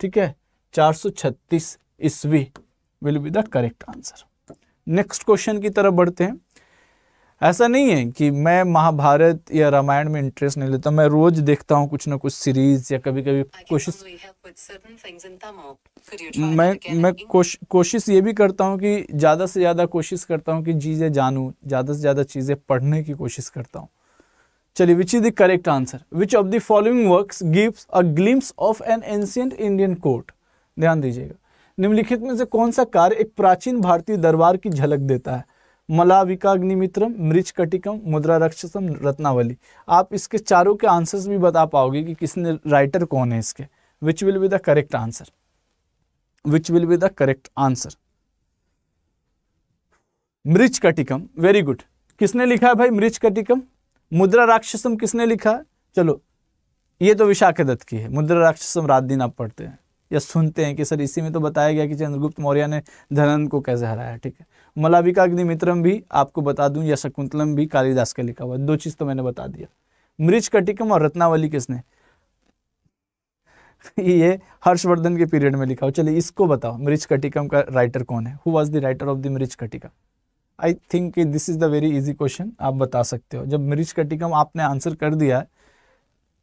ठीक है 436 ईस्वी will be the correct answer next question की तरफ बढ़ते हैं ऐसा नहीं है कि मैं महाभारत या रामायण में इंटरेस्ट नहीं लेता मैं रोज देखता हूँ कुछ ना कुछ सीरीज या कभी कभी कोशिश मैं मैं कोश, कोशिश ये भी करता हूँ कि ज़्यादा से ज़्यादा कोशिश करता हूँ कि चीज़ें जानू ज़्यादा से ज़्यादा चीज़ें पढ़ने की कोशिश करता हूँ चलिए which is the correct answer which of the following works gives a glimpse of an ancient Indian court ध्यान दीजिएगा निम्नलिखित में से कौन सा कार्य एक प्राचीन भारतीय दरबार की झलक देता है मलाविकाग्निमित्रम मृच कटिकम मुद्रा रक्षसम रत्नावली आप इसके चारों के आंसर्स भी बता पाओगे कि किसने राइटर कौन है इसके which will be the correct answer which will be the correct answer Mrichchhakatikam very good किसने लिखा है भाई मृच कटिकम मुद्रा राक्षसम किसने लिखा है चलो ये तो विशाखे दत्त की है मुद्रा राक्षसम रात दिन आप पढ़ते हैं या सुनते हैं कि सर इसी में तो बताया गया कि चंद्रगुप्त मौर्य ने धनन को कैसे हराया ठीक है मलाविका अग्निमित्रम भी आपको बता दूं या शकुंतलम भी कालिदास का लिखा हुआ दो चीज़ तो मैंने बता दिया मृच कटिकम और रत्नावली किसने ये हर्षवर्धन के पीरियड में लिखा हो चलिए इसको बताओ मृच कटिकम का राइटर कौन है who was the writer of the Mrichchhakatika I think this is the very easy question आप बता सकते हो जब मृच कटिकम आपने आंसर कर दिया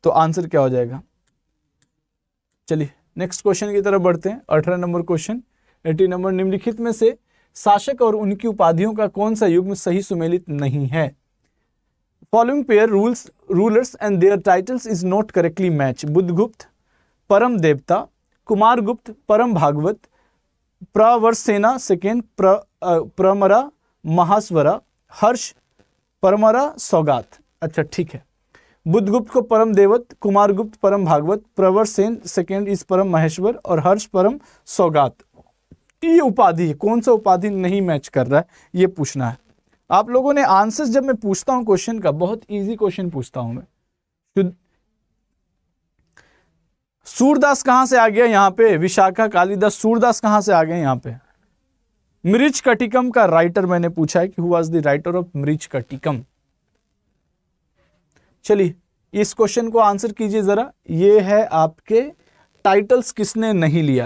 तो आंसर क्या हो जाएगा चलिए नेक्स्ट क्वेश्चन की तरफ बढ़ते हैं अठारह नंबर क्वेश्चन एटी नंबर निम्नलिखित में से शासक और उनकी उपाधियों का कौन सा युग्म सही सुमेलित नहीं है following pair rules rulers and their titles is not correctly match Budhagupta परम देवता कुमार गुप्त परम भागवत प्रवरसेना सेकेंड प्र प्रमरा महास्वरा हर्ष परमरा सौगात अच्छा ठीक है बुद्धगुप्त को परम देवत कुमारगुप्त परम भागवत प्रवर सेन सेकेंड इस परम महेश्वर और हर्ष परम सौगात ये उपाधि कौन सा उपाधि नहीं मैच कर रहा है ये पूछना है आप लोगों ने आंसर्स जब मैं पूछता हूं क्वेश्चन का बहुत इजी क्वेश्चन पूछता हूं मैं सूरदास कहां से आ गया यहाँ पे विशाखा कालिदास सूरदास कहां से आ गए यहाँ पे मृच कटिकम का राइटर मैंने पूछा है कि who was the writer of Mrichchhakatikam चलिए इस क्वेश्चन को आंसर कीजिए ज़रा ये है आपके टाइटल्स किसने नहीं लिया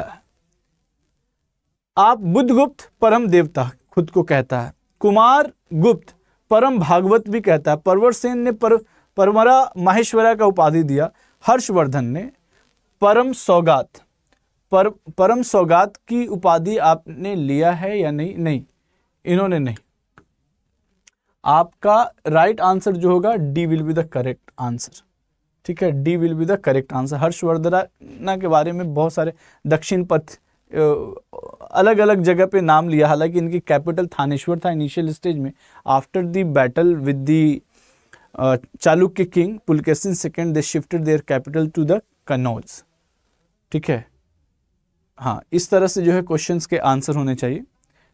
आप बुद्धगुप्त परम देवता खुद को कहता है कुमार गुप्त परम भागवत भी कहता है परवर सेन ने पर परमरा माहेश्वरा का उपाधि दिया हर्षवर्धन ने परम सौगात पर परम सौगात की उपाधि आपने लिया है या नहीं नहीं इन्होंने नहीं आपका राइट right आंसर जो होगा D will be the correct answer ठीक है D will be the correct answer Harshavardhana के बारे में बहुत सारे दक्षिण पथ अलग अलग जगह पे नाम लिया हालांकि इनकी कैपिटल थानेश्वर था इनिशियल स्टेज में after the battle with the Chalukya king Pulakeshin second they shifted their capital to the Kannauj ठीक है हाँ इस तरह से जो है क्वेश्चंस के आंसर होने चाहिए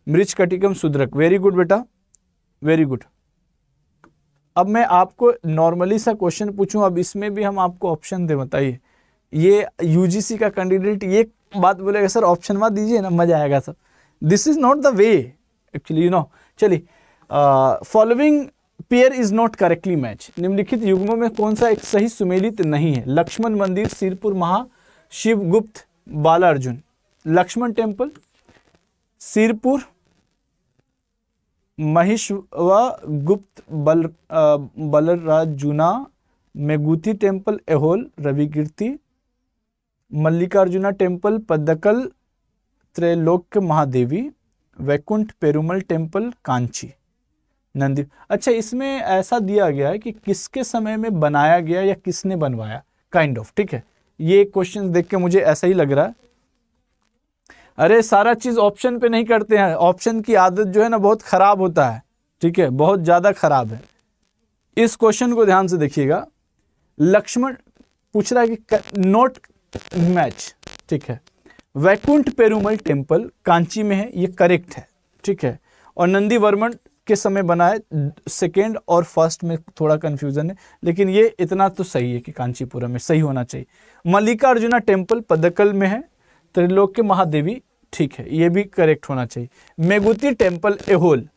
Mrichchhakatikam Shudraka very good बेटा वेरी गुड अब मैं आपको नॉर्मली सा क्वेश्चन पूछूं अब इसमें भी हम आपको ऑप्शन दें बताइए ये यूजीसी का कैंडिडेट ये बात बोलेगा सर ऑप्शन वा दीजिए ना मज़ा आएगा sir this is not the way actually you know चलिए following pair is not correctly match निम्नलिखित युग्मों में कौन सा एक सही सुमेलित नहीं है लक्ष्मण मंदिर Sirpur Mahashivagupta Balarjuna Lakshman temple Sirpur व Gupta Balarjuna Meguti temple Aihole Ravikirti Mallikarjuna temple Pattadakal Trailokya Mahadevi Vaikuntha Perumal temple Kanchi Nandi अच्छा इसमें ऐसा दिया गया है कि किसके समय में बनाया गया या किसने बनवाया काइंड ऑफ ठीक है ये क्वेश्चन देख के मुझे ऐसा ही लग रहा है अरे सारा चीज़ ऑप्शन पे नहीं करते हैं ऑप्शन की आदत जो है ना बहुत ख़राब होता है ठीक है बहुत ज़्यादा ख़राब है इस क्वेश्चन को ध्यान से देखिएगा लक्ष्मण पूछ रहा है कि नोट मैच ठीक है वैकुंठ पेरूमल टेम्पल कांची में है ये करेक्ट है ठीक है और नंदी वर्मन के समय बना है सेकेंड और फर्स्ट में थोड़ा कन्फ्यूज़न है लेकिन ये इतना तो सही है कि कांचीपुरम में सही होना चाहिए मल्लिकार्जुना टेम्पल पदकल में है त्रिलोक के महादेवी ठीक है ये भी करेक्ट होना चाहिए मेगुती टेम्पल एहोल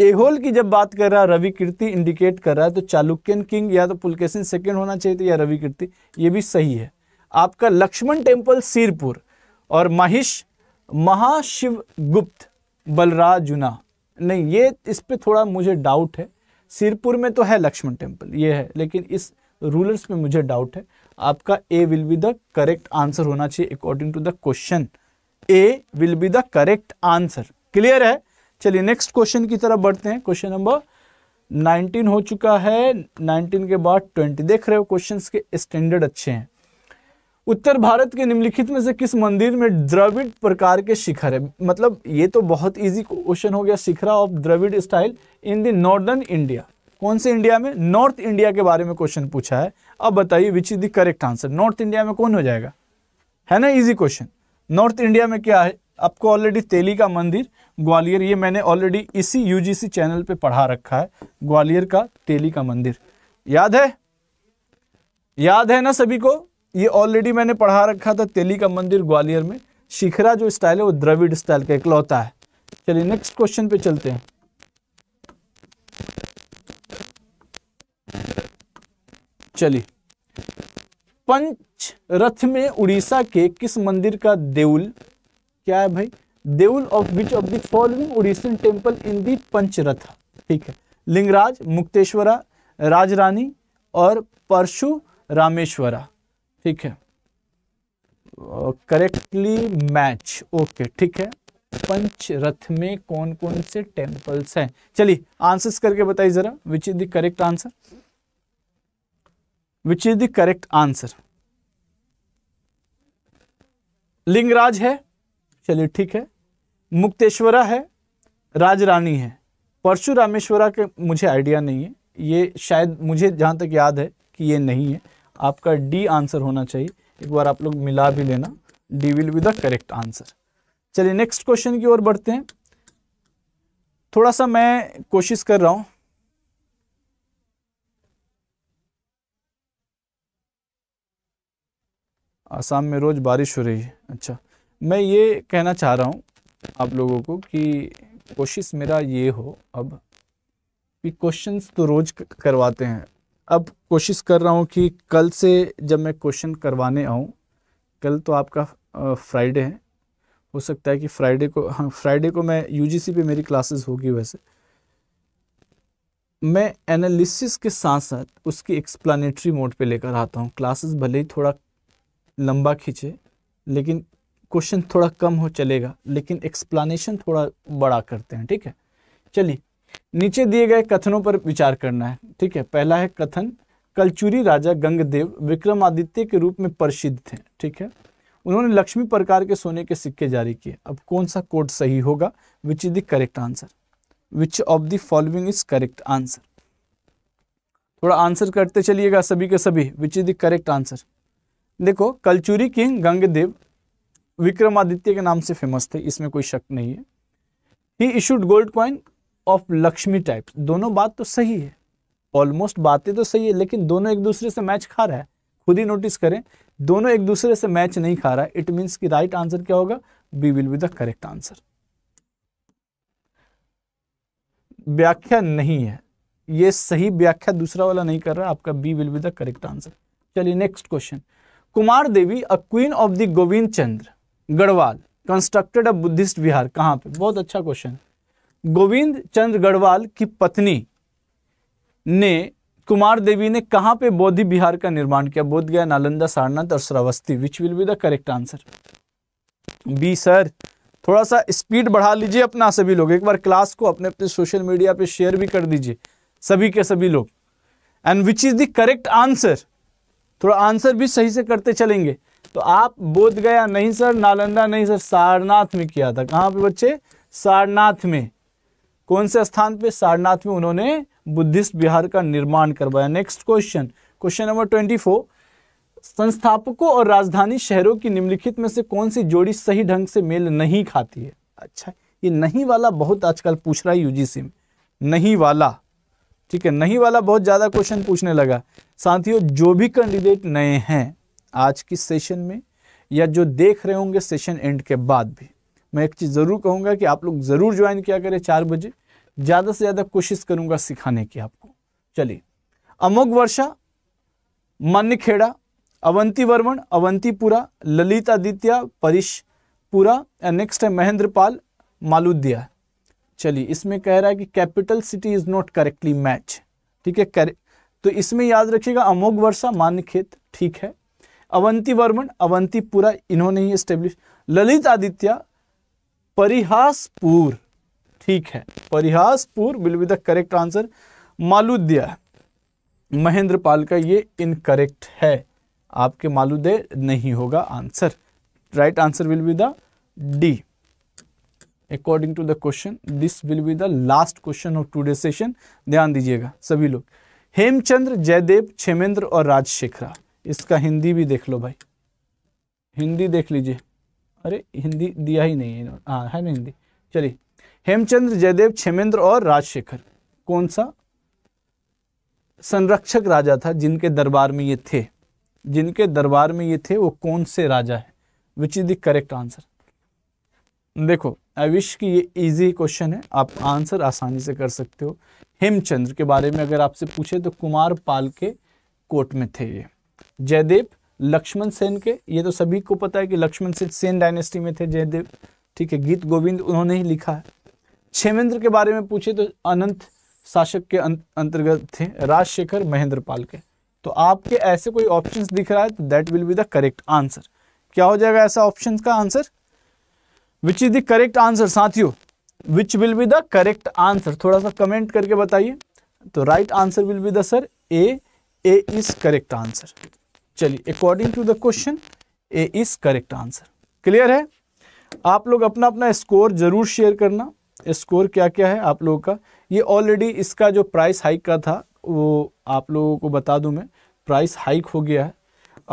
एहोल की जब बात कर रहा है रवि कीर्ति इंडिकेट कर रहा है तो चालुक्यन किंग या तो पुलकेशन सेकेंड होना चाहिए था तो या रवि कीर्ति ये भी सही है आपका लक्ष्मण टेम्पल सिरपुर और महिश महाशिव गुप्त बलराजुना नहीं ये इस पर थोड़ा मुझे डाउट है सिरपुर में तो है लक्ष्मण टेम्पल ये है लेकिन इस रूलर्स में मुझे डाउट है आपका A will be the correct answer होना चाहिए according to the question A will be the correct answer clear है चलिए नेक्स्ट क्वेश्चन की तरफ बढ़ते हैं क्वेश्चन नंबर 19 हो चुका है 19 के बाद 20 देख रहे हो क्वेश्चंस के स्टैंडर्ड अच्छे हैं उत्तर भारत के निम्नलिखित में से किस मंदिर में द्रविड प्रकार के शिखर है मतलब ये तो बहुत इजी क्वेश्चन हो गया shikhara of Dravida style in the northern India कौन से इंडिया में नॉर्थ इंडिया के बारे में क्वेश्चन पूछा है अब बताइए which is the correct answer north India में कौन हो जाएगा है ना इजी क्वेश्चन नॉर्थ इंडिया में क्या है आपको ऑलरेडी तेली का मंदिर ग्वालियर ये मैंने ऑलरेडी इसी यूजीसी चैनल पे पढ़ा रखा है ग्वालियर का तेली का मंदिर याद है याद है ना सभी को ये ऑलरेडी मैंने पढ़ा रखा था तेली का मंदिर ग्वालियर में शिखरा जो स्टाइल है वो द्रविड स्टाइल का इकलौता है चलिए नेक्स्ट क्वेश्चन पे चलते हैं चलिए पंच रथ में उड़ीसा के किस मंदिर का देउल क्या है भाई deul of which of the following Orissan temple in the pancharatha ठीक है लिंगराज मुक्तेश्वरा राजरानी और परशु रामेश्वरा ठीक है करेक्टली मैच ओके ठीक है पंचरथ में कौन कौन से टेम्पल्स हैं चलिए आंसर्स करके बताइए जरा which is the correct answer which is the correct answer Lingaraj है चलिए ठीक है मुक्तेश्वरा है राज रानी है परशुरामेश्वरा के मुझे आइडिया नहीं है ये शायद मुझे जहाँ तक याद है कि ये नहीं है आपका डी आंसर होना चाहिए एक बार आप लोग मिला भी लेना D will be the correct answer चलिए नेक्स्ट क्वेश्चन की ओर बढ़ते हैं थोड़ा सा मैं कोशिश कर रहा हूँ आसाम में रोज़ बारिश हो रही है अच्छा मैं ये कहना चाह रहा हूँ आप लोगों को कि कोशिश मेरा ये हो अब कि क्वेश्चंस तो रोज़ करवाते हैं अब कोशिश कर रहा हूँ कि कल से जब मैं क्वेश्चन करवाने आऊँ कल तो आपका फ्राइडे है हो सकता है कि फ्राइडे को हाँ फ्राइडे को मैं यूजीसी पे मेरी क्लासेस होगी वैसे मैं एनालिसिस के साथ साथ उसकी एक्सप्लानेटरी मोड पे लेकर आता हूँ क्लासेस भले ही थोड़ा लंबा खींचे लेकिन क्वेश्चन थोड़ा कम हो चलेगा लेकिन एक्सप्लानेशन थोड़ा बड़ा करते हैं ठीक है चलिए नीचे दिए गए कथनों पर विचार करना है ठीक है पहला है कथन कलचूरी राजा गंगदेव विक्रमादित्य के रूप में प्रसिद्ध थे ठीक है उन्होंने लक्ष्मी प्रकार के सोने के सिक्के जारी किए अब कौन सा कोड सही होगा which is the correct answer which of the following is correct answer थोड़ा आंसर करते चलिएगा सभी के सभी which is the correct answer देखो कलचूरी किंग गंगदेव विक्रमादित्य के नाम से फेमस थे इसमें कोई शक नहीं है he issued gold coin of Lakshmi type दोनों बात तो सही है ऑलमोस्ट बातें तो सही है लेकिन दोनों एक दूसरे से मैच खा रहा है खुद ही नोटिस करें दोनों एक दूसरे से मैच नहीं खा रहा है इट मीन्स कि राइट आंसर क्या होगा B will be the correct answer व्याख्या नहीं है ये सही व्याख्या दूसरा वाला नहीं कर रहा आपका B will be the correct answer चलिए next question Kumar Devi a queen of the Govindachandra Garhwal constructed a Buddhist vihara कहाँ पे बहुत अच्छा क्वेश्चन गोविंद चंद्र गढ़वाल की पत्नी ने कुमार देवी ने कहाँ पे बौद्ध विहार का निर्माण किया बोध गया नालंदा सारनाथ और Shravasti which will be the correct answer B sir थोड़ा सा स्पीड बढ़ा लीजिए अपना सभी लोग एक बार क्लास को अपने अपने सोशल मीडिया पे शेयर भी कर दीजिए सभी के सभी लोग and which is the correct answer थोड़ा आंसर भी सही से करते चलेंगे तो आप बोध गया नहीं सर नालंदा नहीं सर सारनाथ में किया था कहाँ पे बच्चे सारनाथ में कौन से स्थान पे सारनाथ में उन्होंने बुद्धिस्ट बिहार का निर्माण करवाया next question question number twenty four संस्थापकों और राजधानी शहरों की निम्नलिखित में से कौन सी जोड़ी सही ढंग से मेल नहीं खाती है अच्छा ये नहीं वाला बहुत आजकल पूछ रहा है यूजीसी में नहीं वाला ठीक है नहीं वाला बहुत ज़्यादा क्वेश्चन पूछने लगा साथियों जो भी कैंडिडेट नए हैं आज की सेशन में या जो देख रहे होंगे सेशन एंड के बाद भी मैं एक चीज़ ज़रूर कहूँगा कि आप लोग ज़रूर ज्वाइन किया करें चार बजे ज़्यादा से ज़्यादा कोशिश करूँगा सिखाने की आपको चलिए Amoghavarsha Mankheda Avantivarman Avantipura Lalitaditya Parihaspura next है महेंद्र पाल मालुद्या चलिए इसमें कह रहा है कि capital city is not correctly match ठीक है करे तो इसमें याद रखिएगा अमोघ वर्षा मान्य खेत ठीक है अवंती वर्मन अवंतीपुरा इन्होंने ही स्टेब्लिश ललित आदित्य परिहासपुर ठीक है Parihaspur will be the correct answer मालुद्य महेंद्र पाल का ये इनकरेक्ट है आपके मालुदय नहीं होगा आंसर right answer will be the D according to the question this will be the last question of today session ध्यान दीजिएगा सभी लोग हेमचंद्र जयदेव क्षेमेंद्र और राजशेखरा इसका हिंदी भी देख लो भाई हिंदी देख लीजिए अरे हिंदी दिया ही नहीं है हाँ है ना हिंदी चलिए हेमचंद्र जयदेव क्षेमेंद्र और राजशेखर कौन सा संरक्षक राजा था जिनके दरबार में ये थे जिनके दरबार में ये थे वो कौन से राजा है which is the correct answer देखो आई विश कि ये इजी क्वेश्चन है आप आंसर आसानी से कर सकते हो हेमचंद्र के बारे में अगर आपसे पूछे तो कुमार पाल के कोर्ट में थे ये जयदेव लक्ष्मण सेन के ये तो सभी को पता है कि लक्ष्मण सेन सेन डायनेस्टी में थे जयदेव ठीक है गीत गोविंद उन्होंने ही लिखा है क्षेमेंद्र के बारे में पूछे तो अनंत शासक के अं-, अंतर्गत थे राजशेखर महेंद्र पाल के तो आपके ऐसे कोई ऑप्शंस दिख रहा है तो that will be the correct answer क्या हो जाएगा ऐसा ऑप्शंस का answer which is the correct answer साथियों which will be the correct answer थोड़ा सा कमेंट करके बताइए तो right answer will be the sir A A is correct answer चलिए according to the question A is correct answer clear है आप लोग अपना अपना स्कोर जरूर शेयर करना स्कोर क्या क्या है आप लोगों का ये ऑलरेडी इसका जो प्राइस हाइक का था वो आप लोगों को बता दूं मैं प्राइस हाइक हो गया है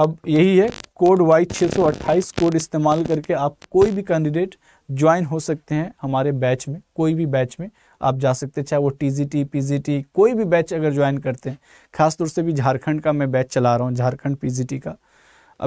अब यही है कोड वाई 628 कोड इस्तेमाल करके आप कोई भी कैंडिडेट ज्वाइन हो सकते हैं हमारे बैच में कोई भी बैच में आप जा सकते हैं चाहे वो टीजीटी पीजीटी कोई भी बैच अगर ज्वाइन करते हैं खासतौर से भी झारखंड का मैं बैच चला रहा हूँ झारखंड पीजीटी का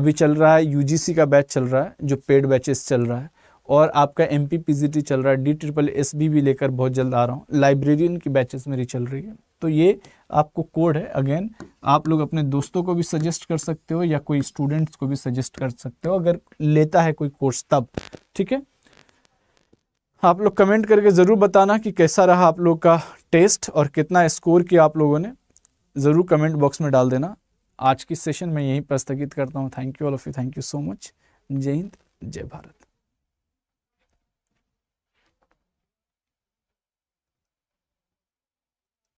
अभी चल रहा है यूजीसी का बैच चल रहा है जो पेड बैचेस चल रहा है और आपका एम पी चल रहा है डी ट्रिपल एस बी भी लेकर बहुत जल्द आ रहा हूँ लाइब्रेरियन की बैचेस मेरी चल रही है तो ये आपको कोड है अगेन आप लोग अपने दोस्तों को भी सजेस्ट कर सकते हो या कोई स्टूडेंट्स को भी सजेस्ट कर सकते हो अगर लेता है कोई कोर्स तब ठीक है आप लोग कमेंट करके ज़रूर बताना कि कैसा रहा आप लोग का टेस्ट और कितना स्कोर किया आप लोगों ने ज़रूर कमेंट बॉक्स में डाल देना आज की सेशन में यहीं पर स्थगित करता हूँ thank you all of you thank you so much जय हिंद जय भारत